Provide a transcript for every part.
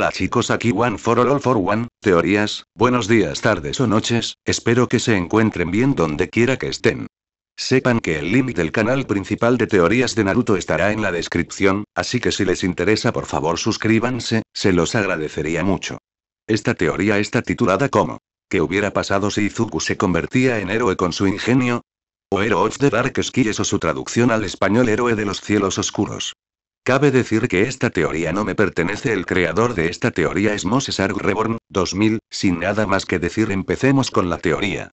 Hola chicos, aquí One for All for One, teorías, buenos días, tardes o noches, espero que se encuentren bien donde quiera que estén. Sepan que el link del canal principal de teorías de Naruto estará en la descripción, así que si les interesa por favor suscríbanse, se los agradecería mucho. Esta teoría está titulada como ¿Qué hubiera pasado si Izuku se convertía en héroe con su ingenio? O Hero of the Dark Skies o su traducción al español Héroe de los Cielos Oscuros. Cabe decir que esta teoría no me pertenece. El creador de esta teoría es Moses Arg Reborn, 2000. Sin nada más que decir, empecemos con la teoría.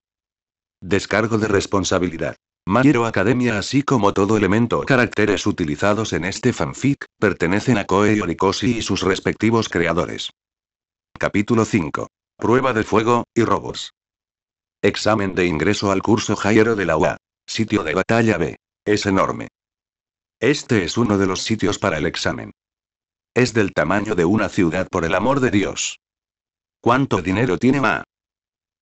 Descargo de responsabilidad. Mayero Academia, así como todo elemento o caracteres utilizados en este fanfic, pertenecen a Koei Orikoshi y sus respectivos creadores. Capítulo 5. Prueba de fuego y robos. Examen de ingreso al curso Jairo de la UA. Sitio de batalla B. Es enorme. Este es uno de los sitios para el examen. Es del tamaño de una ciudad por el amor de Dios. ¿Cuánto dinero tiene Ma?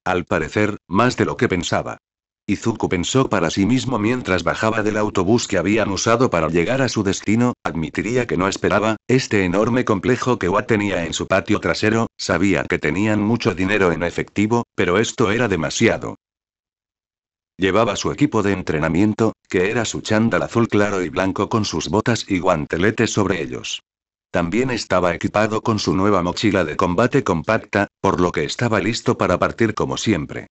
Al parecer, más de lo que pensaba. Izuku pensó para sí mismo mientras bajaba del autobús que habían usado para llegar a su destino, admitiría que no esperaba, este enorme complejo que Wa tenía en su patio trasero, sabía que tenían mucho dinero en efectivo, pero esto era demasiado. Llevaba su equipo de entrenamiento, que era su chándal azul claro y blanco con sus botas y guanteletes sobre ellos. También estaba equipado con su nueva mochila de combate compacta, por lo que estaba listo para partir como siempre.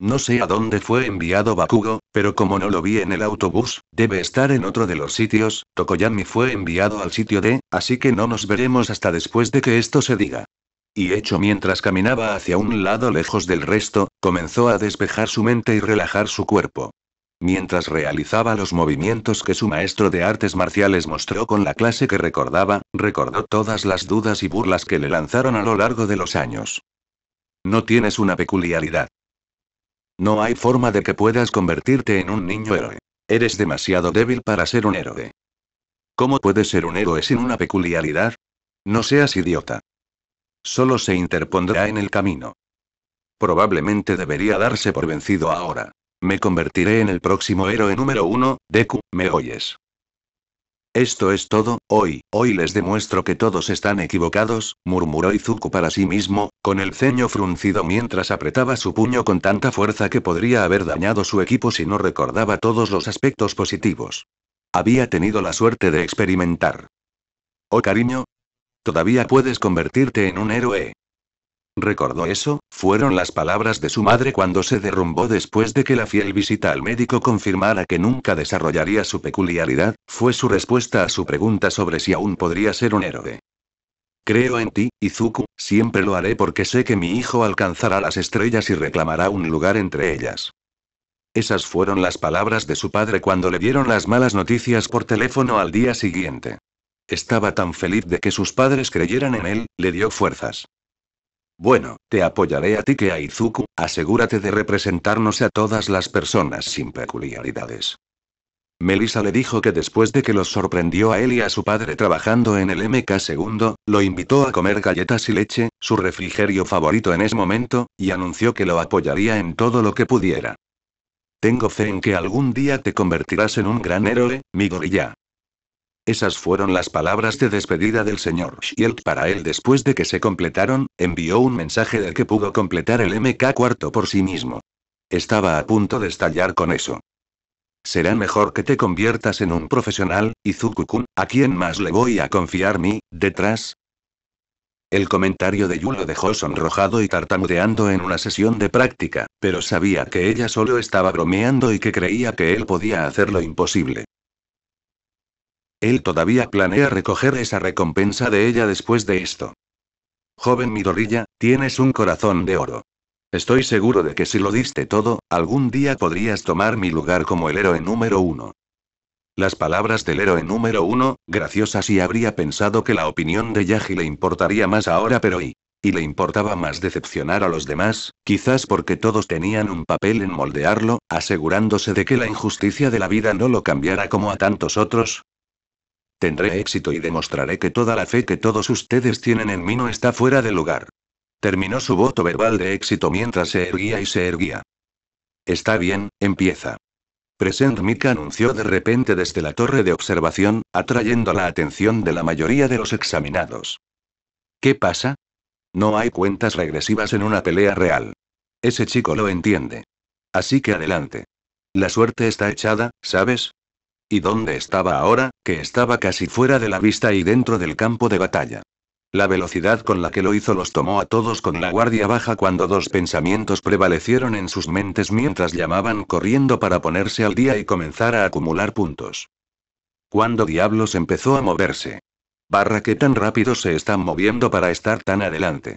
No sé a dónde fue enviado Bakugo, pero como no lo vi en el autobús, debe estar en otro de los sitios, Tokoyami fue enviado al sitio D, así que no nos veremos hasta después de que esto se diga y hecho mientras caminaba hacia un lado lejos del resto, comenzó a despejar su mente y relajar su cuerpo. Mientras realizaba los movimientos que su maestro de artes marciales mostró con la clase que recordaba, recordó todas las dudas y burlas que le lanzaron a lo largo de los años. No tienes una peculiaridad. No hay forma de que puedas convertirte en un niño héroe. Eres demasiado débil para ser un héroe. ¿Cómo puedes ser un héroe sin una peculiaridad? No seas idiota solo se interpondrá en el camino. Probablemente debería darse por vencido ahora. Me convertiré en el próximo héroe número uno, Deku, ¿me oyes? Esto es todo, hoy, hoy les demuestro que todos están equivocados, murmuró Izuku para sí mismo, con el ceño fruncido mientras apretaba su puño con tanta fuerza que podría haber dañado su equipo si no recordaba todos los aspectos positivos. Había tenido la suerte de experimentar. Oh cariño, Todavía puedes convertirte en un héroe. Recordó eso, fueron las palabras de su madre cuando se derrumbó después de que la fiel visita al médico confirmara que nunca desarrollaría su peculiaridad, fue su respuesta a su pregunta sobre si aún podría ser un héroe. Creo en ti, Izuku, siempre lo haré porque sé que mi hijo alcanzará las estrellas y reclamará un lugar entre ellas. Esas fueron las palabras de su padre cuando le dieron las malas noticias por teléfono al día siguiente. Estaba tan feliz de que sus padres creyeran en él, le dio fuerzas. Bueno, te apoyaré a ti que a asegúrate de representarnos a todas las personas sin peculiaridades. Melissa le dijo que después de que los sorprendió a él y a su padre trabajando en el MK II, lo invitó a comer galletas y leche, su refrigerio favorito en ese momento, y anunció que lo apoyaría en todo lo que pudiera. Tengo fe en que algún día te convertirás en un gran héroe, mi gorilla. Esas fueron las palabras de despedida del señor Shield para él después de que se completaron, envió un mensaje del que pudo completar el MK cuarto por sí mismo. Estaba a punto de estallar con eso. Será mejor que te conviertas en un profesional, izuku ¿a quién más le voy a confiar mi, detrás? El comentario de Yu lo dejó sonrojado y tartamudeando en una sesión de práctica, pero sabía que ella solo estaba bromeando y que creía que él podía hacer lo imposible. Él todavía planea recoger esa recompensa de ella después de esto. Joven Midorilla, tienes un corazón de oro. Estoy seguro de que si lo diste todo, algún día podrías tomar mi lugar como el héroe número uno. Las palabras del héroe número uno, graciosas y habría pensado que la opinión de Yagi le importaría más ahora pero y... Y le importaba más decepcionar a los demás, quizás porque todos tenían un papel en moldearlo, asegurándose de que la injusticia de la vida no lo cambiara como a tantos otros, Tendré éxito y demostraré que toda la fe que todos ustedes tienen en mí no está fuera de lugar. Terminó su voto verbal de éxito mientras se erguía y se erguía. Está bien, empieza. Present Mika anunció de repente desde la torre de observación, atrayendo la atención de la mayoría de los examinados. ¿Qué pasa? No hay cuentas regresivas en una pelea real. Ese chico lo entiende. Así que adelante. La suerte está echada, ¿sabes? ¿Y dónde estaba ahora, que estaba casi fuera de la vista y dentro del campo de batalla? La velocidad con la que lo hizo los tomó a todos con la guardia baja cuando dos pensamientos prevalecieron en sus mentes mientras llamaban corriendo para ponerse al día y comenzar a acumular puntos. ¿Cuándo diablos empezó a moverse? Barra qué tan rápido se están moviendo para estar tan adelante.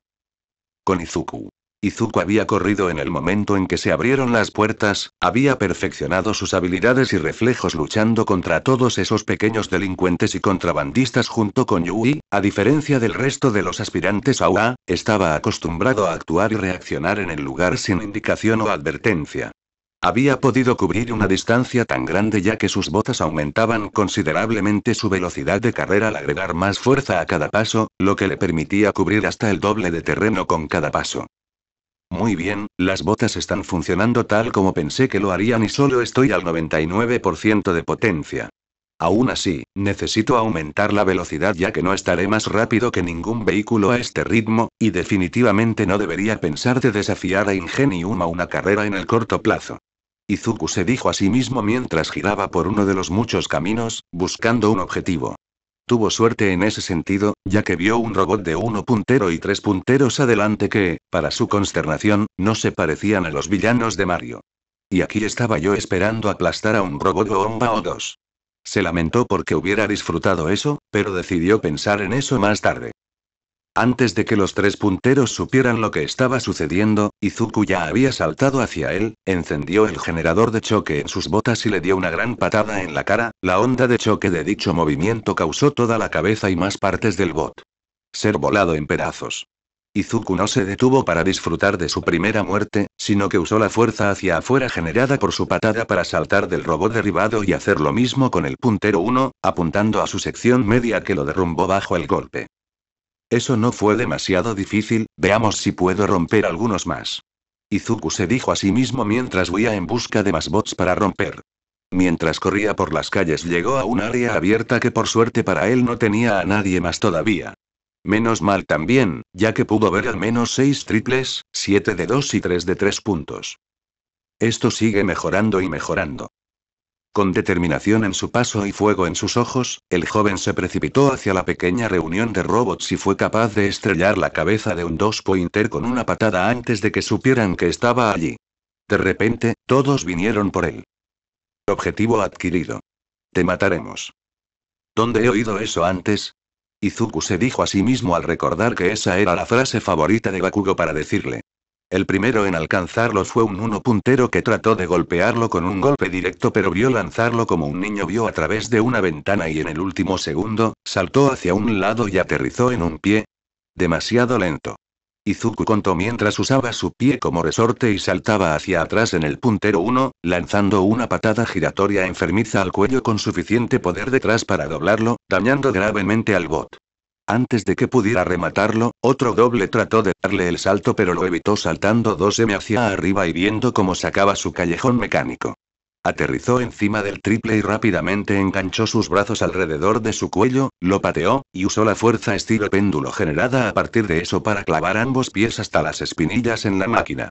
Con Izuku. Izuku había corrido en el momento en que se abrieron las puertas, había perfeccionado sus habilidades y reflejos luchando contra todos esos pequeños delincuentes y contrabandistas junto con Yui, a diferencia del resto de los aspirantes a UA, estaba acostumbrado a actuar y reaccionar en el lugar sin indicación o advertencia. Había podido cubrir una distancia tan grande ya que sus botas aumentaban considerablemente su velocidad de carrera al agregar más fuerza a cada paso, lo que le permitía cubrir hasta el doble de terreno con cada paso. Muy bien, las botas están funcionando tal como pensé que lo harían y solo estoy al 99% de potencia. Aún así, necesito aumentar la velocidad ya que no estaré más rápido que ningún vehículo a este ritmo, y definitivamente no debería pensar de desafiar a Ingenium a una carrera en el corto plazo. Izuku se dijo a sí mismo mientras giraba por uno de los muchos caminos, buscando un objetivo. Tuvo suerte en ese sentido, ya que vio un robot de uno puntero y tres punteros adelante que, para su consternación, no se parecían a los villanos de Mario. Y aquí estaba yo esperando aplastar a un robot bomba o dos. Se lamentó porque hubiera disfrutado eso, pero decidió pensar en eso más tarde. Antes de que los tres punteros supieran lo que estaba sucediendo, Izuku ya había saltado hacia él, encendió el generador de choque en sus botas y le dio una gran patada en la cara, la onda de choque de dicho movimiento causó toda la cabeza y más partes del bot. Ser volado en pedazos. Izuku no se detuvo para disfrutar de su primera muerte, sino que usó la fuerza hacia afuera generada por su patada para saltar del robot derribado y hacer lo mismo con el puntero 1, apuntando a su sección media que lo derrumbó bajo el golpe. Eso no fue demasiado difícil, veamos si puedo romper algunos más. Izuku se dijo a sí mismo mientras huía en busca de más bots para romper. Mientras corría por las calles llegó a un área abierta que por suerte para él no tenía a nadie más todavía. Menos mal también, ya que pudo ver al menos 6 triples, 7 de 2 y 3 de 3 puntos. Esto sigue mejorando y mejorando. Con determinación en su paso y fuego en sus ojos, el joven se precipitó hacia la pequeña reunión de robots y fue capaz de estrellar la cabeza de un dos-pointer con una patada antes de que supieran que estaba allí. De repente, todos vinieron por él. Objetivo adquirido. Te mataremos. ¿Dónde he oído eso antes? Izuku se dijo a sí mismo al recordar que esa era la frase favorita de Bakugo para decirle, el primero en alcanzarlo fue un uno puntero que trató de golpearlo con un golpe directo pero vio lanzarlo como un niño vio a través de una ventana y en el último segundo, saltó hacia un lado y aterrizó en un pie. Demasiado lento. Izuku contó mientras usaba su pie como resorte y saltaba hacia atrás en el puntero 1, lanzando una patada giratoria enfermiza al cuello con suficiente poder detrás para doblarlo, dañando gravemente al bot. Antes de que pudiera rematarlo, otro doble trató de darle el salto pero lo evitó saltando 2M hacia arriba y viendo cómo sacaba su callejón mecánico. Aterrizó encima del triple y rápidamente enganchó sus brazos alrededor de su cuello, lo pateó, y usó la fuerza estilo péndulo generada a partir de eso para clavar ambos pies hasta las espinillas en la máquina.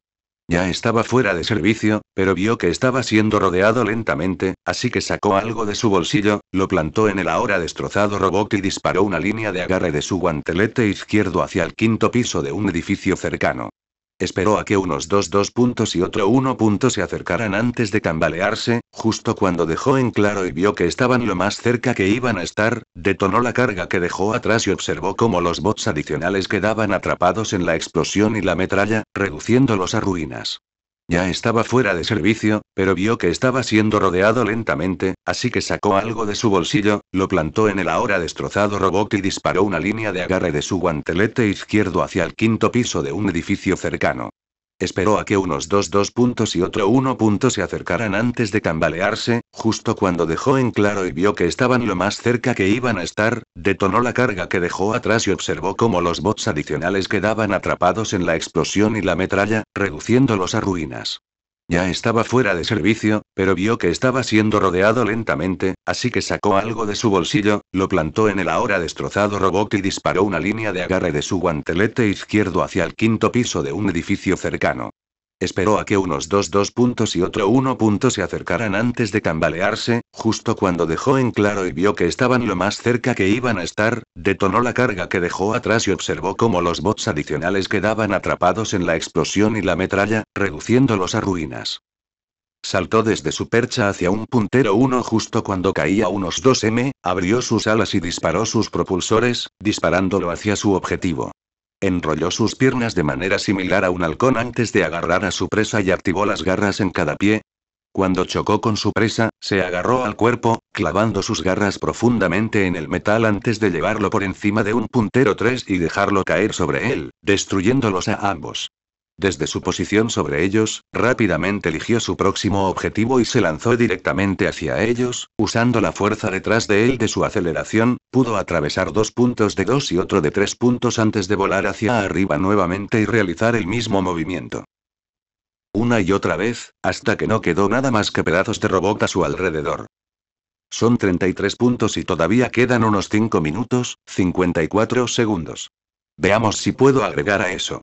Ya estaba fuera de servicio, pero vio que estaba siendo rodeado lentamente, así que sacó algo de su bolsillo, lo plantó en el ahora destrozado robot y disparó una línea de agarre de su guantelete izquierdo hacia el quinto piso de un edificio cercano. Esperó a que unos dos dos puntos y otro uno punto se acercaran antes de tambalearse, justo cuando dejó en claro y vio que estaban lo más cerca que iban a estar, detonó la carga que dejó atrás y observó cómo los bots adicionales quedaban atrapados en la explosión y la metralla, reduciéndolos a ruinas. Ya estaba fuera de servicio, pero vio que estaba siendo rodeado lentamente, así que sacó algo de su bolsillo, lo plantó en el ahora destrozado robot y disparó una línea de agarre de su guantelete izquierdo hacia el quinto piso de un edificio cercano. Esperó a que unos dos dos puntos y otro uno punto se acercaran antes de tambalearse, justo cuando dejó en claro y vio que estaban lo más cerca que iban a estar, detonó la carga que dejó atrás y observó cómo los bots adicionales quedaban atrapados en la explosión y la metralla, reduciéndolos a ruinas. Ya estaba fuera de servicio, pero vio que estaba siendo rodeado lentamente, así que sacó algo de su bolsillo, lo plantó en el ahora destrozado robot y disparó una línea de agarre de su guantelete izquierdo hacia el quinto piso de un edificio cercano. Esperó a que unos dos dos puntos y otro uno punto se acercaran antes de cambalearse, justo cuando dejó en claro y vio que estaban lo más cerca que iban a estar, detonó la carga que dejó atrás y observó cómo los bots adicionales quedaban atrapados en la explosión y la metralla, reduciéndolos a ruinas. Saltó desde su percha hacia un puntero 1 justo cuando caía unos dos m, abrió sus alas y disparó sus propulsores, disparándolo hacia su objetivo. Enrolló sus piernas de manera similar a un halcón antes de agarrar a su presa y activó las garras en cada pie. Cuando chocó con su presa, se agarró al cuerpo, clavando sus garras profundamente en el metal antes de llevarlo por encima de un puntero 3 y dejarlo caer sobre él, destruyéndolos a ambos. Desde su posición sobre ellos, rápidamente eligió su próximo objetivo y se lanzó directamente hacia ellos, usando la fuerza detrás de él de su aceleración, pudo atravesar dos puntos de dos y otro de tres puntos antes de volar hacia arriba nuevamente y realizar el mismo movimiento. Una y otra vez, hasta que no quedó nada más que pedazos de robot a su alrededor. Son 33 puntos y todavía quedan unos 5 minutos, 54 segundos. Veamos si puedo agregar a eso.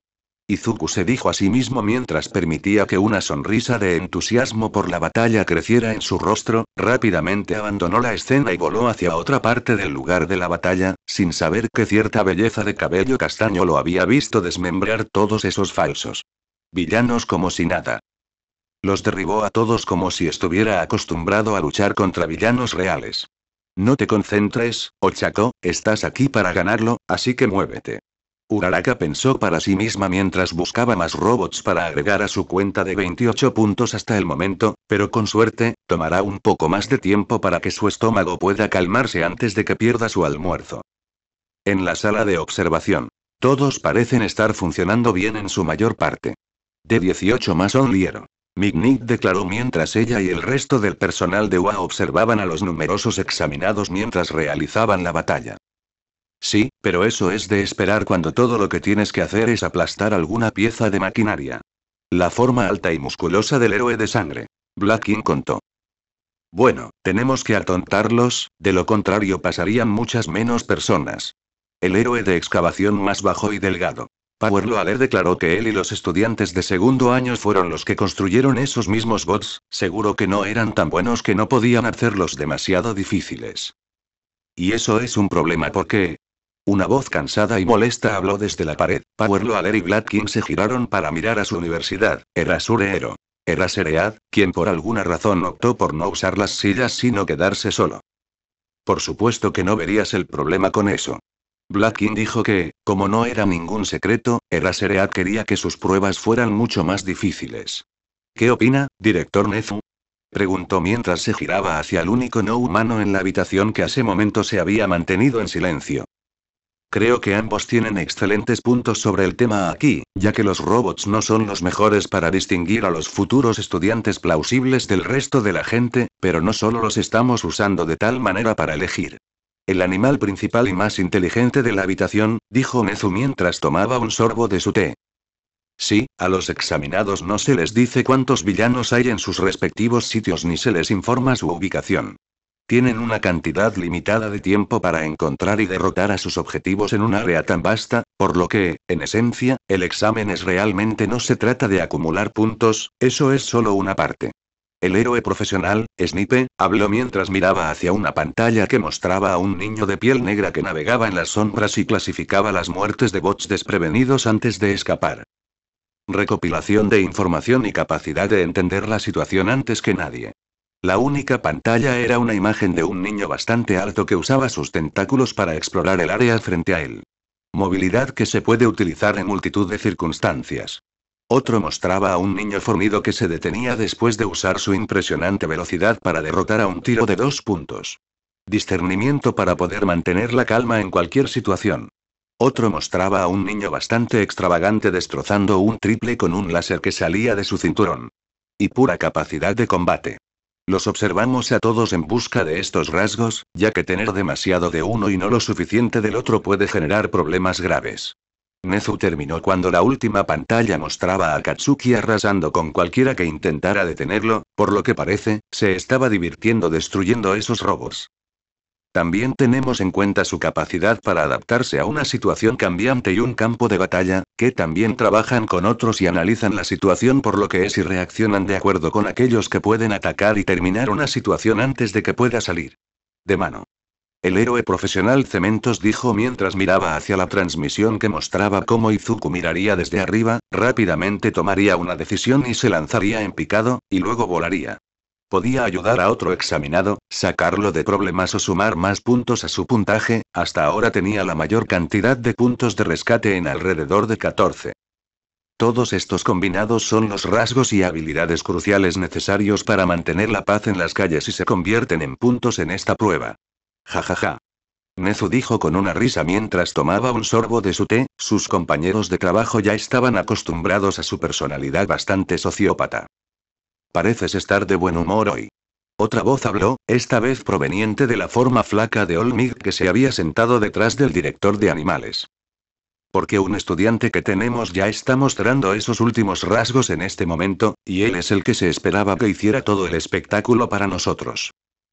Izuku se dijo a sí mismo mientras permitía que una sonrisa de entusiasmo por la batalla creciera en su rostro, rápidamente abandonó la escena y voló hacia otra parte del lugar de la batalla, sin saber que cierta belleza de cabello castaño lo había visto desmembrar todos esos falsos villanos como si nada. Los derribó a todos como si estuviera acostumbrado a luchar contra villanos reales. No te concentres, Ochako, estás aquí para ganarlo, así que muévete. Uraraka pensó para sí misma mientras buscaba más robots para agregar a su cuenta de 28 puntos hasta el momento, pero con suerte, tomará un poco más de tiempo para que su estómago pueda calmarse antes de que pierda su almuerzo. En la sala de observación. Todos parecen estar funcionando bien en su mayor parte. De 18 más Mick Mignit declaró mientras ella y el resto del personal de UA observaban a los numerosos examinados mientras realizaban la batalla. Sí, pero eso es de esperar cuando todo lo que tienes que hacer es aplastar alguna pieza de maquinaria. La forma alta y musculosa del héroe de sangre. King contó. Bueno, tenemos que atontarlos, de lo contrario pasarían muchas menos personas. El héroe de excavación más bajo y delgado. Power Loaler declaró que él y los estudiantes de segundo año fueron los que construyeron esos mismos bots, seguro que no eran tan buenos que no podían hacerlos demasiado difíciles. Y eso es un problema porque, una voz cansada y molesta habló desde la pared. Powerlo Aler y Gladkin se giraron para mirar a su universidad. Era Surero. Era Seread, quien por alguna razón optó por no usar las sillas sino quedarse solo. Por supuesto que no verías el problema con eso. Blackin dijo que, como no era ningún secreto, Era Seread quería que sus pruebas fueran mucho más difíciles. ¿Qué opina, director Nezu? preguntó mientras se giraba hacia el único no humano en la habitación que hace momento se había mantenido en silencio. Creo que ambos tienen excelentes puntos sobre el tema aquí, ya que los robots no son los mejores para distinguir a los futuros estudiantes plausibles del resto de la gente, pero no solo los estamos usando de tal manera para elegir. El animal principal y más inteligente de la habitación, dijo Nezu mientras tomaba un sorbo de su té. Sí, a los examinados no se les dice cuántos villanos hay en sus respectivos sitios ni se les informa su ubicación. Tienen una cantidad limitada de tiempo para encontrar y derrotar a sus objetivos en un área tan vasta, por lo que, en esencia, el examen es realmente no se trata de acumular puntos, eso es solo una parte. El héroe profesional, Snipe, habló mientras miraba hacia una pantalla que mostraba a un niño de piel negra que navegaba en las sombras y clasificaba las muertes de bots desprevenidos antes de escapar. Recopilación de información y capacidad de entender la situación antes que nadie. La única pantalla era una imagen de un niño bastante alto que usaba sus tentáculos para explorar el área frente a él. Movilidad que se puede utilizar en multitud de circunstancias. Otro mostraba a un niño fornido que se detenía después de usar su impresionante velocidad para derrotar a un tiro de dos puntos. Discernimiento para poder mantener la calma en cualquier situación. Otro mostraba a un niño bastante extravagante destrozando un triple con un láser que salía de su cinturón. Y pura capacidad de combate. Los observamos a todos en busca de estos rasgos, ya que tener demasiado de uno y no lo suficiente del otro puede generar problemas graves. Nezu terminó cuando la última pantalla mostraba a Katsuki arrasando con cualquiera que intentara detenerlo, por lo que parece, se estaba divirtiendo destruyendo esos robos. También tenemos en cuenta su capacidad para adaptarse a una situación cambiante y un campo de batalla, que también trabajan con otros y analizan la situación por lo que es y reaccionan de acuerdo con aquellos que pueden atacar y terminar una situación antes de que pueda salir. De mano. El héroe profesional Cementos dijo mientras miraba hacia la transmisión que mostraba cómo Izuku miraría desde arriba, rápidamente tomaría una decisión y se lanzaría en picado, y luego volaría. Podía ayudar a otro examinado, sacarlo de problemas o sumar más puntos a su puntaje, hasta ahora tenía la mayor cantidad de puntos de rescate en alrededor de 14. Todos estos combinados son los rasgos y habilidades cruciales necesarios para mantener la paz en las calles y se convierten en puntos en esta prueba. Jajaja, ja Nezu dijo con una risa mientras tomaba un sorbo de su té, sus compañeros de trabajo ya estaban acostumbrados a su personalidad bastante sociópata. Pareces estar de buen humor hoy. Otra voz habló, esta vez proveniente de la forma flaca de Olmig que se había sentado detrás del director de animales. Porque un estudiante que tenemos ya está mostrando esos últimos rasgos en este momento, y él es el que se esperaba que hiciera todo el espectáculo para nosotros.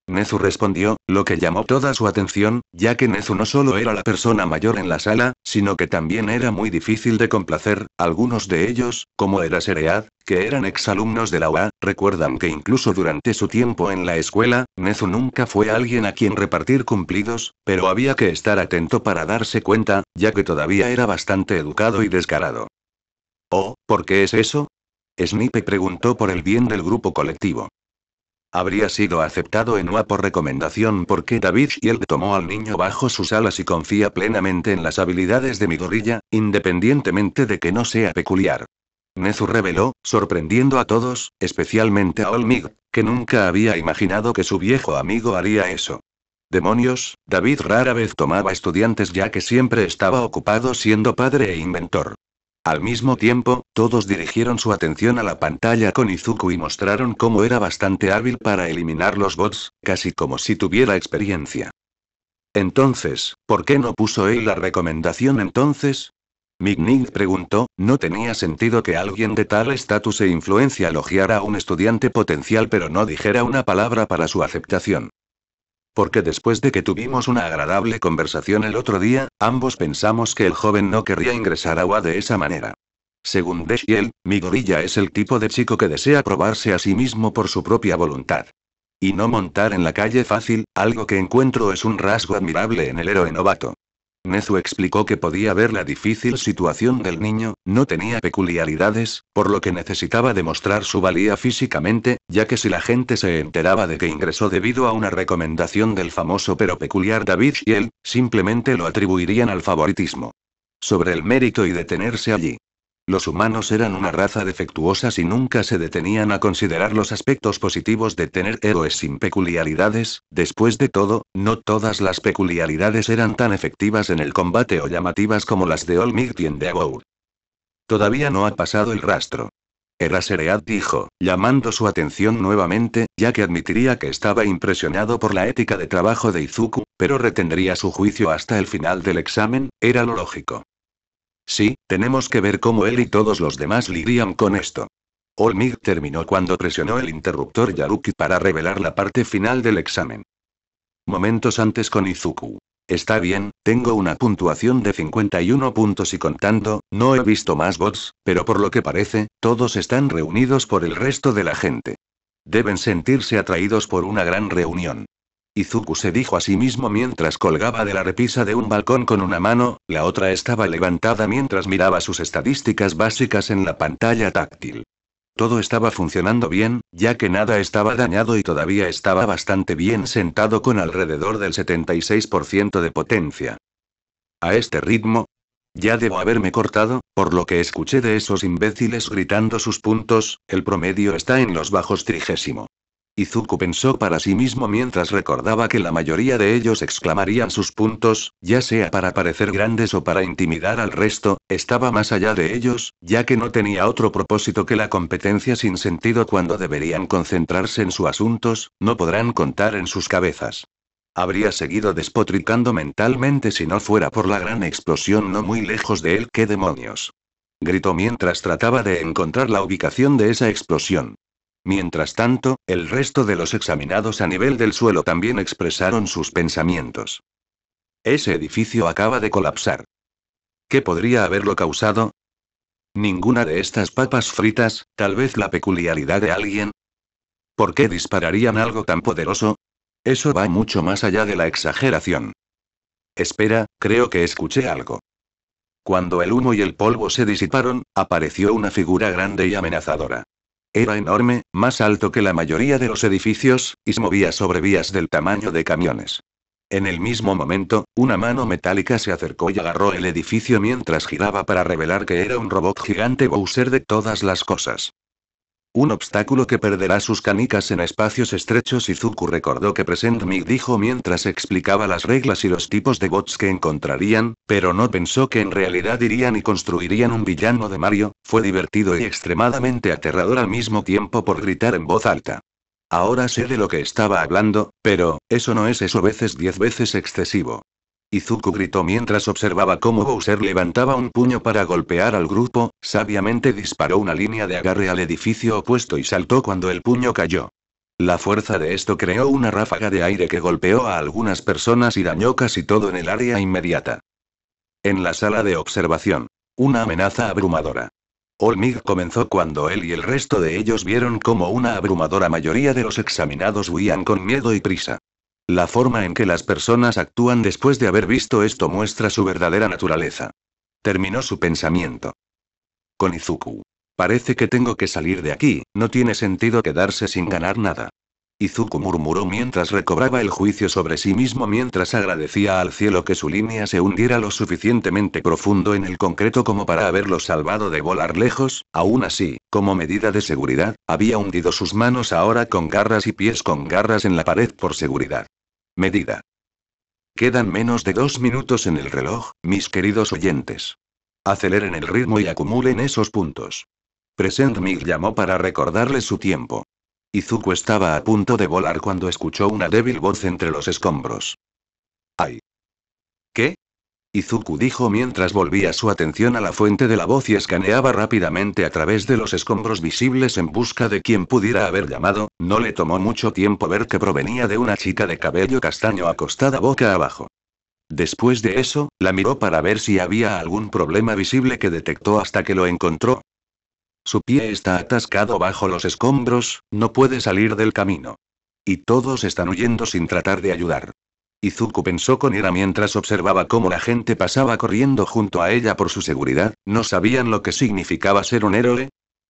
Nezu respondió, lo que llamó toda su atención, ya que Nezu no solo era la persona mayor en la sala, sino que también era muy difícil de complacer, algunos de ellos, como era Seread, que eran exalumnos de la UA, recuerdan que incluso durante su tiempo en la escuela, Nezu nunca fue alguien a quien repartir cumplidos, pero había que estar atento para darse cuenta, ya que todavía era bastante educado y descarado. Oh, ¿por qué es eso? Snipe preguntó por el bien del grupo colectivo. Habría sido aceptado en UA por recomendación porque David él tomó al niño bajo sus alas y confía plenamente en las habilidades de Midorilla, independientemente de que no sea peculiar. Nezu reveló, sorprendiendo a todos, especialmente a Olmig, que nunca había imaginado que su viejo amigo haría eso. Demonios, David rara vez tomaba estudiantes ya que siempre estaba ocupado siendo padre e inventor. Al mismo tiempo, todos dirigieron su atención a la pantalla con Izuku y mostraron cómo era bastante hábil para eliminar los bots, casi como si tuviera experiencia. Entonces, ¿por qué no puso él la recomendación entonces? Mignig preguntó, no tenía sentido que alguien de tal estatus e influencia elogiara a un estudiante potencial pero no dijera una palabra para su aceptación. Porque después de que tuvimos una agradable conversación el otro día, ambos pensamos que el joven no querría ingresar a UA de esa manera. Según Deshiel, mi gorilla es el tipo de chico que desea probarse a sí mismo por su propia voluntad. Y no montar en la calle fácil, algo que encuentro es un rasgo admirable en el héroe novato. Nezu explicó que podía ver la difícil situación del niño, no tenía peculiaridades, por lo que necesitaba demostrar su valía físicamente, ya que si la gente se enteraba de que ingresó debido a una recomendación del famoso pero peculiar David él, simplemente lo atribuirían al favoritismo. Sobre el mérito y detenerse allí. Los humanos eran una raza defectuosa y nunca se detenían a considerar los aspectos positivos de tener héroes sin peculiaridades, después de todo, no todas las peculiaridades eran tan efectivas en el combate o llamativas como las de Olmigt y Endeavour. Todavía no ha pasado el rastro. Eraseread dijo, llamando su atención nuevamente, ya que admitiría que estaba impresionado por la ética de trabajo de Izuku, pero retendría su juicio hasta el final del examen, era lo lógico. Sí, tenemos que ver cómo él y todos los demás lidian con esto. Olmig terminó cuando presionó el interruptor Yaruki para revelar la parte final del examen. Momentos antes con Izuku. Está bien, tengo una puntuación de 51 puntos y contando, no he visto más bots, pero por lo que parece, todos están reunidos por el resto de la gente. Deben sentirse atraídos por una gran reunión. Izuku se dijo a sí mismo mientras colgaba de la repisa de un balcón con una mano, la otra estaba levantada mientras miraba sus estadísticas básicas en la pantalla táctil. Todo estaba funcionando bien, ya que nada estaba dañado y todavía estaba bastante bien sentado con alrededor del 76% de potencia. A este ritmo, ya debo haberme cortado, por lo que escuché de esos imbéciles gritando sus puntos, el promedio está en los bajos trigésimo. Izuku pensó para sí mismo mientras recordaba que la mayoría de ellos exclamarían sus puntos, ya sea para parecer grandes o para intimidar al resto, estaba más allá de ellos, ya que no tenía otro propósito que la competencia sin sentido cuando deberían concentrarse en sus asuntos, no podrán contar en sus cabezas. Habría seguido despotricando mentalmente si no fuera por la gran explosión no muy lejos de él. ¡Qué demonios! gritó mientras trataba de encontrar la ubicación de esa explosión. Mientras tanto, el resto de los examinados a nivel del suelo también expresaron sus pensamientos. Ese edificio acaba de colapsar. ¿Qué podría haberlo causado? Ninguna de estas papas fritas, tal vez la peculiaridad de alguien. ¿Por qué dispararían algo tan poderoso? Eso va mucho más allá de la exageración. Espera, creo que escuché algo. Cuando el humo y el polvo se disiparon, apareció una figura grande y amenazadora. Era enorme, más alto que la mayoría de los edificios, y se movía sobre vías del tamaño de camiones. En el mismo momento, una mano metálica se acercó y agarró el edificio mientras giraba para revelar que era un robot gigante Bowser de todas las cosas. Un obstáculo que perderá sus canicas en espacios estrechos y Zuku recordó que Present Me dijo mientras explicaba las reglas y los tipos de bots que encontrarían, pero no pensó que en realidad irían y construirían un villano de Mario, fue divertido y extremadamente aterrador al mismo tiempo por gritar en voz alta. Ahora sé de lo que estaba hablando, pero, eso no es eso veces diez veces excesivo. Izuku gritó mientras observaba cómo Bowser levantaba un puño para golpear al grupo, sabiamente disparó una línea de agarre al edificio opuesto y saltó cuando el puño cayó. La fuerza de esto creó una ráfaga de aire que golpeó a algunas personas y dañó casi todo en el área inmediata. En la sala de observación. Una amenaza abrumadora. Olmig comenzó cuando él y el resto de ellos vieron cómo una abrumadora mayoría de los examinados huían con miedo y prisa. La forma en que las personas actúan después de haber visto esto muestra su verdadera naturaleza. Terminó su pensamiento. Con Izuku. Parece que tengo que salir de aquí, no tiene sentido quedarse sin ganar nada. Izuku murmuró mientras recobraba el juicio sobre sí mismo mientras agradecía al cielo que su línea se hundiera lo suficientemente profundo en el concreto como para haberlo salvado de volar lejos, aún así, como medida de seguridad, había hundido sus manos ahora con garras y pies con garras en la pared por seguridad. Medida. Quedan menos de dos minutos en el reloj, mis queridos oyentes. Aceleren el ritmo y acumulen esos puntos. Present Mill llamó para recordarle su tiempo. Izuku estaba a punto de volar cuando escuchó una débil voz entre los escombros. ¡Ay! ¿Qué? Izuku dijo mientras volvía su atención a la fuente de la voz y escaneaba rápidamente a través de los escombros visibles en busca de quien pudiera haber llamado, no le tomó mucho tiempo ver que provenía de una chica de cabello castaño acostada boca abajo. Después de eso, la miró para ver si había algún problema visible que detectó hasta que lo encontró. Su pie está atascado bajo los escombros, no puede salir del camino. Y todos están huyendo sin tratar de ayudar. Izuku pensó con ira mientras observaba cómo la gente pasaba corriendo junto a ella por su seguridad, ¿no sabían lo que significaba ser un héroe?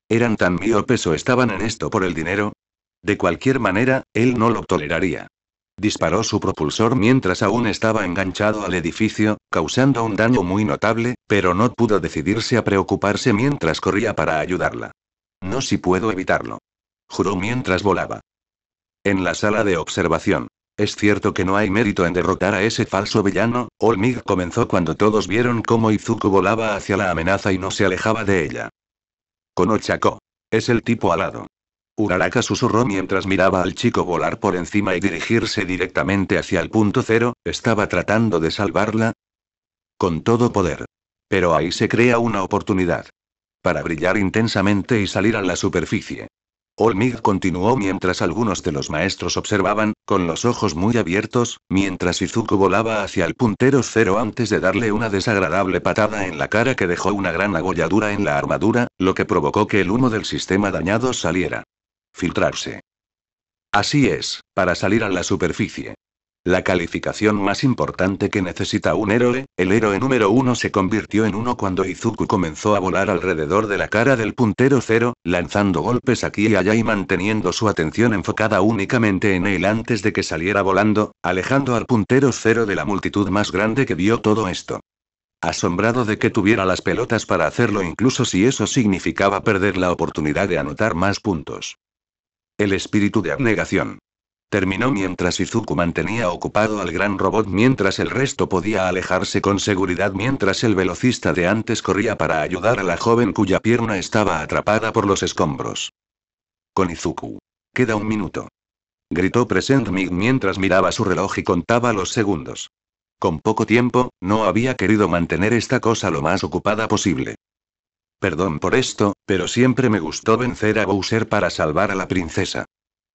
¿Eran tan miopes o estaban en esto por el dinero? De cualquier manera, él no lo toleraría. Disparó su propulsor mientras aún estaba enganchado al edificio, causando un daño muy notable, pero no pudo decidirse a preocuparse mientras corría para ayudarla. No si puedo evitarlo. Juró mientras volaba. En la sala de observación. Es cierto que no hay mérito en derrotar a ese falso villano, Olmig comenzó cuando todos vieron cómo Izuku volaba hacia la amenaza y no se alejaba de ella. Konochako. Es el tipo alado. Uraraka susurró mientras miraba al chico volar por encima y dirigirse directamente hacia el punto cero, ¿estaba tratando de salvarla? Con todo poder. Pero ahí se crea una oportunidad. Para brillar intensamente y salir a la superficie. Olmig continuó mientras algunos de los maestros observaban, con los ojos muy abiertos, mientras Izuku volaba hacia el puntero cero antes de darle una desagradable patada en la cara que dejó una gran agolladura en la armadura, lo que provocó que el humo del sistema dañado saliera. Filtrarse. Así es, para salir a la superficie. La calificación más importante que necesita un héroe, el héroe número uno se convirtió en uno cuando Izuku comenzó a volar alrededor de la cara del puntero cero, lanzando golpes aquí y allá y manteniendo su atención enfocada únicamente en él antes de que saliera volando, alejando al puntero cero de la multitud más grande que vio todo esto. Asombrado de que tuviera las pelotas para hacerlo incluso si eso significaba perder la oportunidad de anotar más puntos. El espíritu de abnegación. Terminó mientras Izuku mantenía ocupado al gran robot mientras el resto podía alejarse con seguridad mientras el velocista de antes corría para ayudar a la joven cuya pierna estaba atrapada por los escombros. Con Izuku. Queda un minuto. Gritó Present Mig mientras miraba su reloj y contaba los segundos. Con poco tiempo, no había querido mantener esta cosa lo más ocupada posible. Perdón por esto, pero siempre me gustó vencer a Bowser para salvar a la princesa.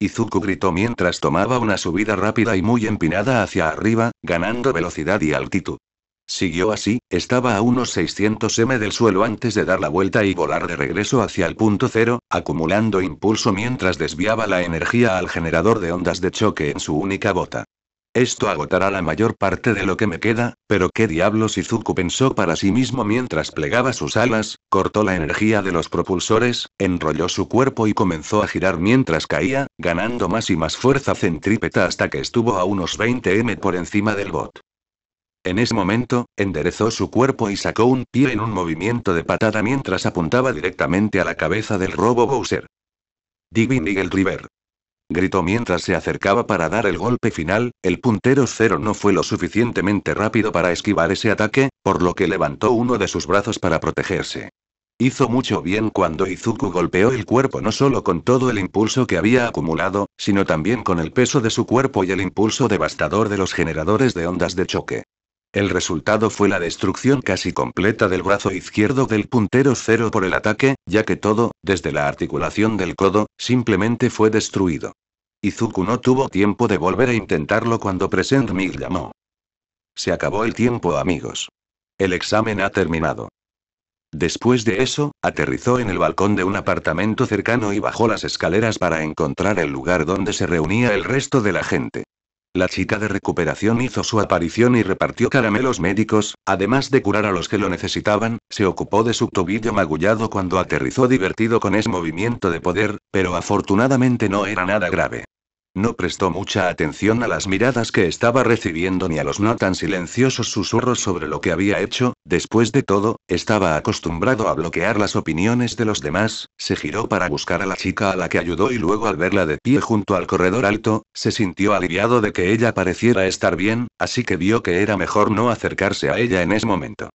Izuku gritó mientras tomaba una subida rápida y muy empinada hacia arriba, ganando velocidad y altitud. Siguió así, estaba a unos 600 m del suelo antes de dar la vuelta y volar de regreso hacia el punto cero, acumulando impulso mientras desviaba la energía al generador de ondas de choque en su única bota. Esto agotará la mayor parte de lo que me queda, pero qué diablos Izuku pensó para sí mismo mientras plegaba sus alas, cortó la energía de los propulsores, enrolló su cuerpo y comenzó a girar mientras caía, ganando más y más fuerza centrípeta hasta que estuvo a unos 20 m por encima del bot. En ese momento, enderezó su cuerpo y sacó un pie en un movimiento de patada mientras apuntaba directamente a la cabeza del robo Bowser. Divi River gritó mientras se acercaba para dar el golpe final, el puntero cero no fue lo suficientemente rápido para esquivar ese ataque, por lo que levantó uno de sus brazos para protegerse. Hizo mucho bien cuando Izuku golpeó el cuerpo no solo con todo el impulso que había acumulado, sino también con el peso de su cuerpo y el impulso devastador de los generadores de ondas de choque. El resultado fue la destrucción casi completa del brazo izquierdo del puntero cero por el ataque, ya que todo, desde la articulación del codo, simplemente fue destruido. Izuku no tuvo tiempo de volver a intentarlo cuando Present llamó. Se acabó el tiempo, amigos. El examen ha terminado. Después de eso, aterrizó en el balcón de un apartamento cercano y bajó las escaleras para encontrar el lugar donde se reunía el resto de la gente. La chica de recuperación hizo su aparición y repartió caramelos médicos, además de curar a los que lo necesitaban, se ocupó de su tobillo magullado cuando aterrizó divertido con ese movimiento de poder, pero afortunadamente no era nada grave. No prestó mucha atención a las miradas que estaba recibiendo ni a los no tan silenciosos susurros sobre lo que había hecho, después de todo, estaba acostumbrado a bloquear las opiniones de los demás, se giró para buscar a la chica a la que ayudó y luego al verla de pie junto al corredor alto, se sintió aliviado de que ella pareciera estar bien, así que vio que era mejor no acercarse a ella en ese momento.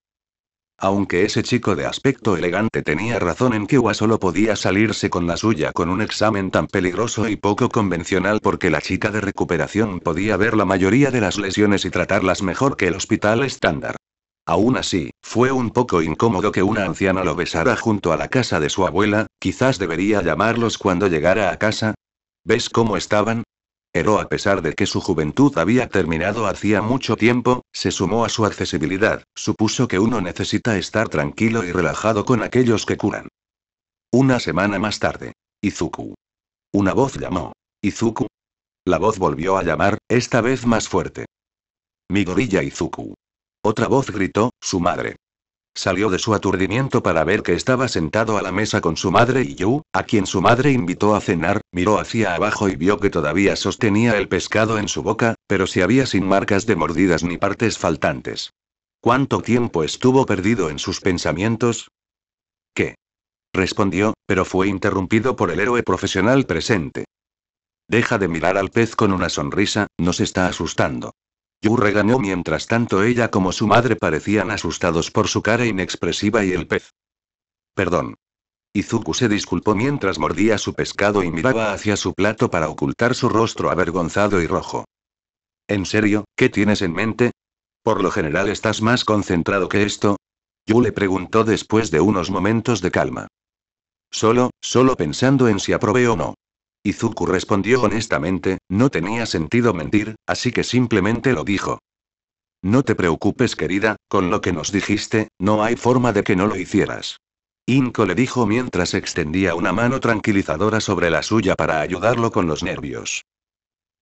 Aunque ese chico de aspecto elegante tenía razón en que Ua solo podía salirse con la suya con un examen tan peligroso y poco convencional porque la chica de recuperación podía ver la mayoría de las lesiones y tratarlas mejor que el hospital estándar. Aún así, fue un poco incómodo que una anciana lo besara junto a la casa de su abuela, quizás debería llamarlos cuando llegara a casa. ¿Ves cómo estaban? Pero a pesar de que su juventud había terminado hacía mucho tiempo, se sumó a su accesibilidad, supuso que uno necesita estar tranquilo y relajado con aquellos que curan. Una semana más tarde. Izuku. Una voz llamó. Izuku. La voz volvió a llamar, esta vez más fuerte. Mi gorilla Izuku. Otra voz gritó, su madre. Salió de su aturdimiento para ver que estaba sentado a la mesa con su madre y Yu, a quien su madre invitó a cenar, miró hacia abajo y vio que todavía sostenía el pescado en su boca, pero se había sin marcas de mordidas ni partes faltantes. ¿Cuánto tiempo estuvo perdido en sus pensamientos? ¿Qué? respondió, pero fue interrumpido por el héroe profesional presente. Deja de mirar al pez con una sonrisa, nos está asustando. Yu regañó mientras tanto ella como su madre parecían asustados por su cara inexpresiva y el pez. Perdón. Izuku se disculpó mientras mordía su pescado y miraba hacia su plato para ocultar su rostro avergonzado y rojo. ¿En serio? ¿Qué tienes en mente? Por lo general estás más concentrado que esto. Yu le preguntó después de unos momentos de calma. Solo, solo pensando en si aprobé o no. Izuku respondió honestamente, no tenía sentido mentir, así que simplemente lo dijo. No te preocupes querida, con lo que nos dijiste, no hay forma de que no lo hicieras. Inko le dijo mientras extendía una mano tranquilizadora sobre la suya para ayudarlo con los nervios.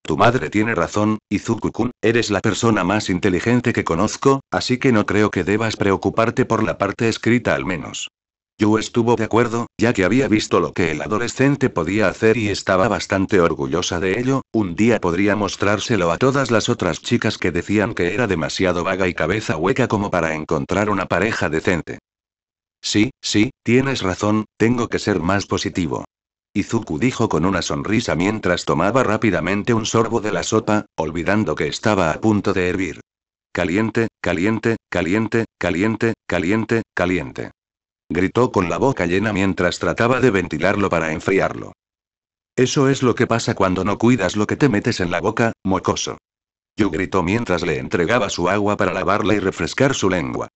Tu madre tiene razón, Izuku-kun, eres la persona más inteligente que conozco, así que no creo que debas preocuparte por la parte escrita al menos. Yu estuvo de acuerdo, ya que había visto lo que el adolescente podía hacer y estaba bastante orgullosa de ello, un día podría mostrárselo a todas las otras chicas que decían que era demasiado vaga y cabeza hueca como para encontrar una pareja decente. Sí, sí, tienes razón, tengo que ser más positivo. Izuku dijo con una sonrisa mientras tomaba rápidamente un sorbo de la sopa, olvidando que estaba a punto de hervir. Caliente, caliente, caliente, caliente, caliente, caliente gritó con la boca llena mientras trataba de ventilarlo para enfriarlo. Eso es lo que pasa cuando no cuidas lo que te metes en la boca, mocoso. Yu gritó mientras le entregaba su agua para lavarla y refrescar su lengua.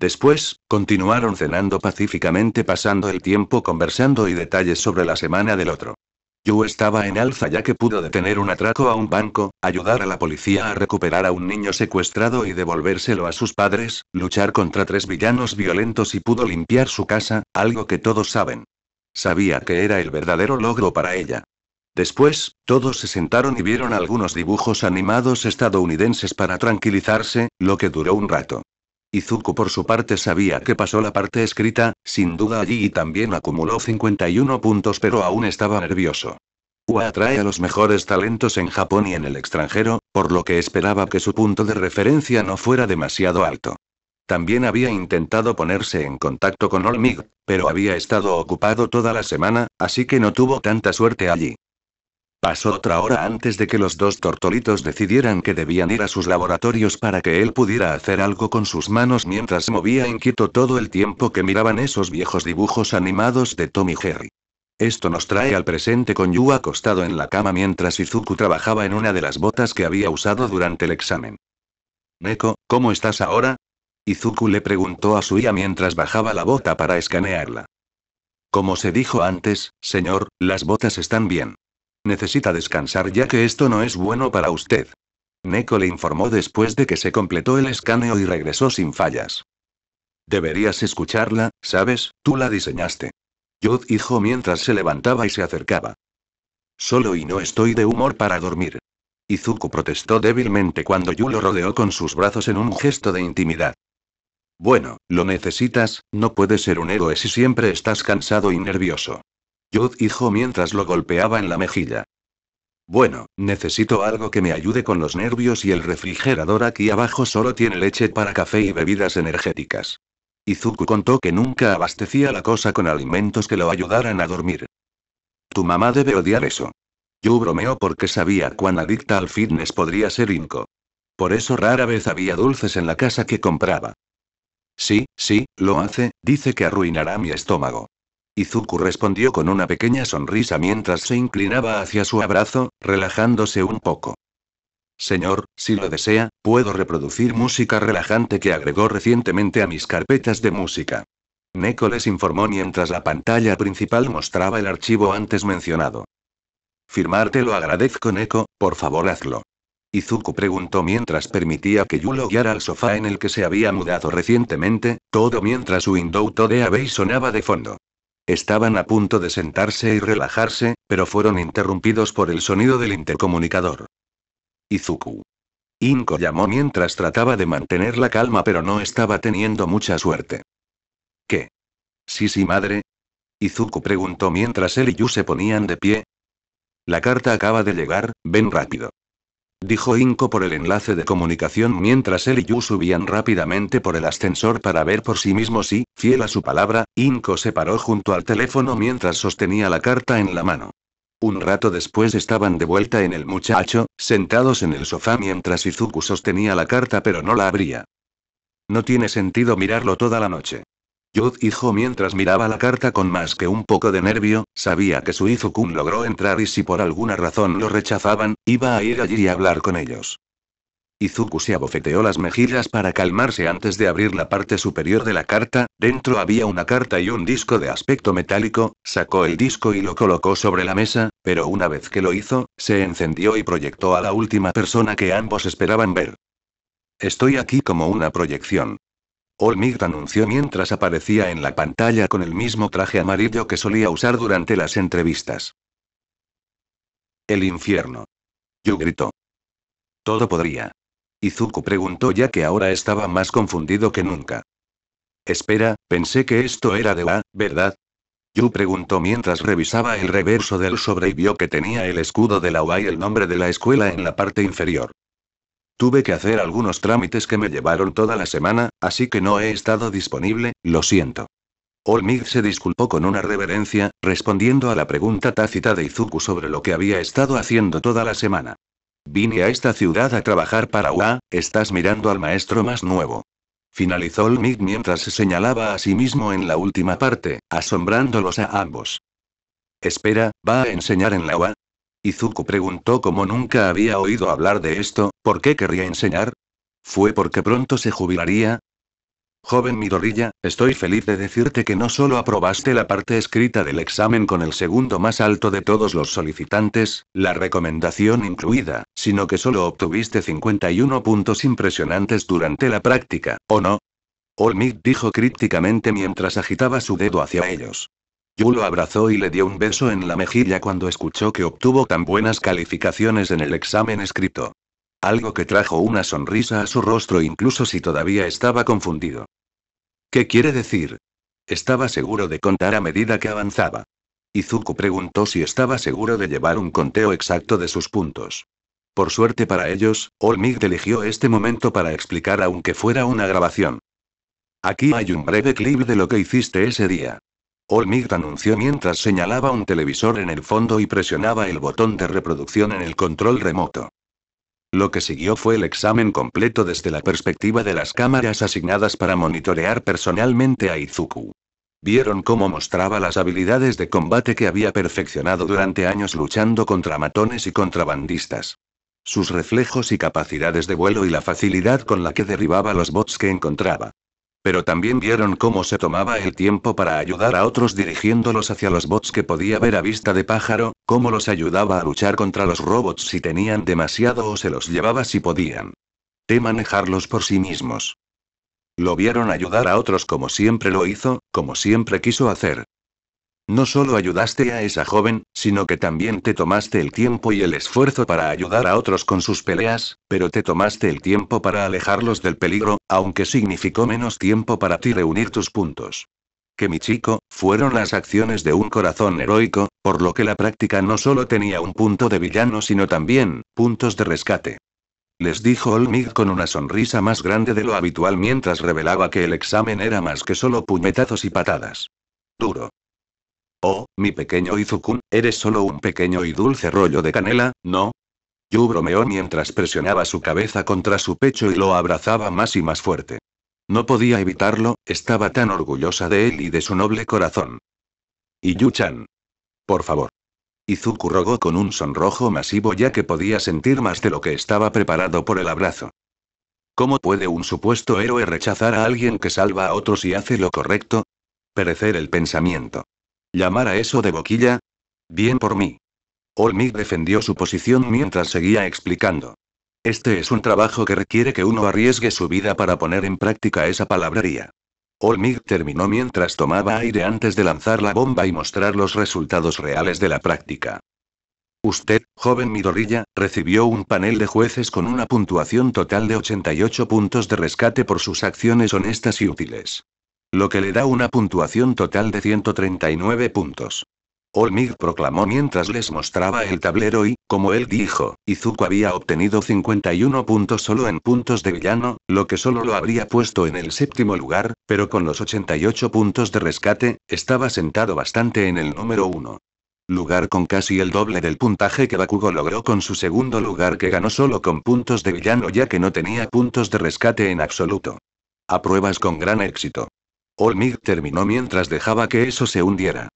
Después, continuaron cenando pacíficamente pasando el tiempo conversando y detalles sobre la semana del otro. Yu estaba en alza ya que pudo detener un atraco a un banco, ayudar a la policía a recuperar a un niño secuestrado y devolvérselo a sus padres, luchar contra tres villanos violentos y pudo limpiar su casa, algo que todos saben. Sabía que era el verdadero logro para ella. Después, todos se sentaron y vieron algunos dibujos animados estadounidenses para tranquilizarse, lo que duró un rato. Izuku por su parte sabía que pasó la parte escrita, sin duda allí y también acumuló 51 puntos pero aún estaba nervioso. UA atrae a los mejores talentos en Japón y en el extranjero, por lo que esperaba que su punto de referencia no fuera demasiado alto. También había intentado ponerse en contacto con Olmig, pero había estado ocupado toda la semana, así que no tuvo tanta suerte allí. Pasó otra hora antes de que los dos tortolitos decidieran que debían ir a sus laboratorios para que él pudiera hacer algo con sus manos mientras movía inquieto todo el tiempo que miraban esos viejos dibujos animados de Tommy Jerry. Esto nos trae al presente con Yu acostado en la cama mientras Izuku trabajaba en una de las botas que había usado durante el examen. Neko, ¿cómo estás ahora? Izuku le preguntó a Suya mientras bajaba la bota para escanearla. Como se dijo antes, señor, las botas están bien. Necesita descansar ya que esto no es bueno para usted. Neko le informó después de que se completó el escaneo y regresó sin fallas. Deberías escucharla, ¿sabes? Tú la diseñaste. Yod dijo mientras se levantaba y se acercaba. Solo y no estoy de humor para dormir. Izuku protestó débilmente cuando Yu lo rodeó con sus brazos en un gesto de intimidad. Bueno, lo necesitas, no puedes ser un héroe si siempre estás cansado y nervioso. Yud dijo mientras lo golpeaba en la mejilla. Bueno, necesito algo que me ayude con los nervios y el refrigerador aquí abajo solo tiene leche para café y bebidas energéticas. Izuku contó que nunca abastecía la cosa con alimentos que lo ayudaran a dormir. Tu mamá debe odiar eso. Yo bromeó porque sabía cuán adicta al fitness podría ser Inko. Por eso rara vez había dulces en la casa que compraba. Sí, sí, lo hace, dice que arruinará mi estómago. Izuku respondió con una pequeña sonrisa mientras se inclinaba hacia su abrazo, relajándose un poco. Señor, si lo desea, puedo reproducir música relajante que agregó recientemente a mis carpetas de música. Neko les informó mientras la pantalla principal mostraba el archivo antes mencionado. Firmarte lo agradezco Neko, por favor hazlo. Izuku preguntó mientras permitía que Yulo guiara al sofá en el que se había mudado recientemente, todo mientras su indouto de sonaba de fondo. Estaban a punto de sentarse y relajarse, pero fueron interrumpidos por el sonido del intercomunicador. Izuku. Inko llamó mientras trataba de mantener la calma, pero no estaba teniendo mucha suerte. ¿Qué? Sí, sí, madre. Izuku preguntó mientras él y Yu se ponían de pie. La carta acaba de llegar, ven rápido dijo Inko por el enlace de comunicación mientras él y Yu subían rápidamente por el ascensor para ver por sí mismo si, fiel a su palabra, Inko se paró junto al teléfono mientras sostenía la carta en la mano. Un rato después estaban de vuelta en el muchacho, sentados en el sofá mientras Izuku sostenía la carta pero no la abría. No tiene sentido mirarlo toda la noche. Yud dijo mientras miraba la carta con más que un poco de nervio, sabía que su Izuku logró entrar y si por alguna razón lo rechazaban, iba a ir allí y hablar con ellos. Izuku se abofeteó las mejillas para calmarse antes de abrir la parte superior de la carta, dentro había una carta y un disco de aspecto metálico, sacó el disco y lo colocó sobre la mesa, pero una vez que lo hizo, se encendió y proyectó a la última persona que ambos esperaban ver. Estoy aquí como una proyección. Olmig anunció mientras aparecía en la pantalla con el mismo traje amarillo que solía usar durante las entrevistas. El infierno. Yu gritó. Todo podría. Izuku preguntó ya que ahora estaba más confundido que nunca. Espera, pensé que esto era de la, ah, ¿verdad? Yu preguntó mientras revisaba el reverso del sobre y vio que tenía el escudo de la UA y el nombre de la escuela en la parte inferior. Tuve que hacer algunos trámites que me llevaron toda la semana, así que no he estado disponible, lo siento. Olmig se disculpó con una reverencia, respondiendo a la pregunta tácita de Izuku sobre lo que había estado haciendo toda la semana. Vine a esta ciudad a trabajar para UA, estás mirando al maestro más nuevo. Finalizó Olmig mientras se señalaba a sí mismo en la última parte, asombrándolos a ambos. Espera, ¿va a enseñar en la UA? Izuku preguntó como nunca había oído hablar de esto, ¿por qué querría enseñar? ¿Fue porque pronto se jubilaría? Joven Midorilla, estoy feliz de decirte que no solo aprobaste la parte escrita del examen con el segundo más alto de todos los solicitantes, la recomendación incluida, sino que solo obtuviste 51 puntos impresionantes durante la práctica, ¿o no? Olmik dijo crípticamente mientras agitaba su dedo hacia ellos. Yu lo abrazó y le dio un beso en la mejilla cuando escuchó que obtuvo tan buenas calificaciones en el examen escrito. Algo que trajo una sonrisa a su rostro incluso si todavía estaba confundido. ¿Qué quiere decir? Estaba seguro de contar a medida que avanzaba. Izuku preguntó si estaba seguro de llevar un conteo exacto de sus puntos. Por suerte para ellos, Olmig eligió este momento para explicar aunque fuera una grabación. Aquí hay un breve clip de lo que hiciste ese día. Olmigt anunció mientras señalaba un televisor en el fondo y presionaba el botón de reproducción en el control remoto. Lo que siguió fue el examen completo desde la perspectiva de las cámaras asignadas para monitorear personalmente a Izuku. Vieron cómo mostraba las habilidades de combate que había perfeccionado durante años luchando contra matones y contrabandistas. Sus reflejos y capacidades de vuelo y la facilidad con la que derribaba los bots que encontraba. Pero también vieron cómo se tomaba el tiempo para ayudar a otros dirigiéndolos hacia los bots que podía ver a vista de pájaro, cómo los ayudaba a luchar contra los robots si tenían demasiado o se los llevaba si podían. De manejarlos por sí mismos. Lo vieron ayudar a otros como siempre lo hizo, como siempre quiso hacer, no solo ayudaste a esa joven, sino que también te tomaste el tiempo y el esfuerzo para ayudar a otros con sus peleas, pero te tomaste el tiempo para alejarlos del peligro, aunque significó menos tiempo para ti reunir tus puntos. Que mi chico, fueron las acciones de un corazón heroico, por lo que la práctica no solo tenía un punto de villano sino también, puntos de rescate les dijo Olmig con una sonrisa más grande de lo habitual mientras revelaba que el examen era más que solo puñetazos y patadas. Duro. Oh, mi pequeño Izukun, eres solo un pequeño y dulce rollo de canela, ¿no? Yu bromeó mientras presionaba su cabeza contra su pecho y lo abrazaba más y más fuerte. No podía evitarlo, estaba tan orgullosa de él y de su noble corazón. Y yu Por favor. Izuku rogó con un sonrojo masivo ya que podía sentir más de lo que estaba preparado por el abrazo. ¿Cómo puede un supuesto héroe rechazar a alguien que salva a otros y hace lo correcto? Perecer el pensamiento. ¿Llamar a eso de boquilla? Bien por mí. Olmig defendió su posición mientras seguía explicando. Este es un trabajo que requiere que uno arriesgue su vida para poner en práctica esa palabrería. Olmig terminó mientras tomaba aire antes de lanzar la bomba y mostrar los resultados reales de la práctica. Usted, joven Midorilla, recibió un panel de jueces con una puntuación total de 88 puntos de rescate por sus acciones honestas y útiles. Lo que le da una puntuación total de 139 puntos. Olmig proclamó mientras les mostraba el tablero y, como él dijo, Izuku había obtenido 51 puntos solo en puntos de villano, lo que solo lo habría puesto en el séptimo lugar, pero con los 88 puntos de rescate, estaba sentado bastante en el número uno. Lugar con casi el doble del puntaje que Bakugo logró con su segundo lugar que ganó solo con puntos de villano ya que no tenía puntos de rescate en absoluto. A pruebas con gran éxito. Olmig terminó mientras dejaba que eso se hundiera.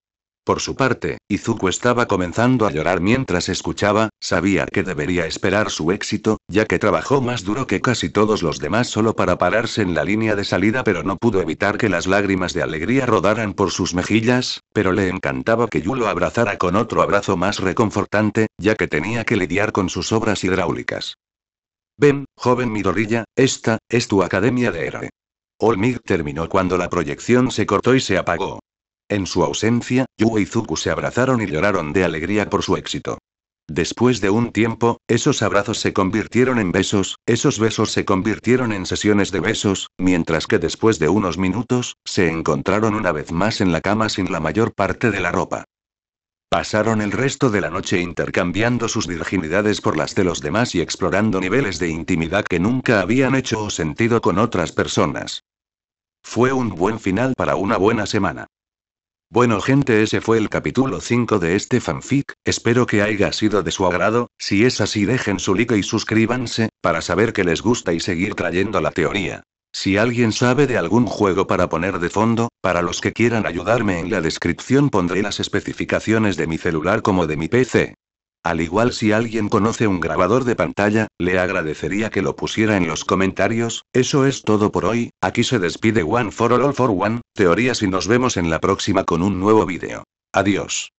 Por su parte, Izuku estaba comenzando a llorar mientras escuchaba, sabía que debería esperar su éxito, ya que trabajó más duro que casi todos los demás solo para pararse en la línea de salida pero no pudo evitar que las lágrimas de alegría rodaran por sus mejillas, pero le encantaba que Yu lo abrazara con otro abrazo más reconfortante, ya que tenía que lidiar con sus obras hidráulicas. Ven, joven Midorilla, esta, es tu academia de héroe. Olmig terminó cuando la proyección se cortó y se apagó. En su ausencia, Yu y Zuku se abrazaron y lloraron de alegría por su éxito. Después de un tiempo, esos abrazos se convirtieron en besos, esos besos se convirtieron en sesiones de besos, mientras que después de unos minutos, se encontraron una vez más en la cama sin la mayor parte de la ropa. Pasaron el resto de la noche intercambiando sus virginidades por las de los demás y explorando niveles de intimidad que nunca habían hecho o sentido con otras personas. Fue un buen final para una buena semana. Bueno gente, ese fue el capítulo 5 de este fanfic, espero que haya sido de su agrado, si es así dejen su like y suscríbanse, para saber que les gusta y seguir trayendo la teoría. Si alguien sabe de algún juego para poner de fondo, para los que quieran ayudarme en la descripción pondré las especificaciones de mi celular como de mi PC. Al igual si alguien conoce un grabador de pantalla, le agradecería que lo pusiera en los comentarios, eso es todo por hoy, aquí se despide One for All, for One, teorías y nos vemos en la próxima con un nuevo vídeo. Adiós.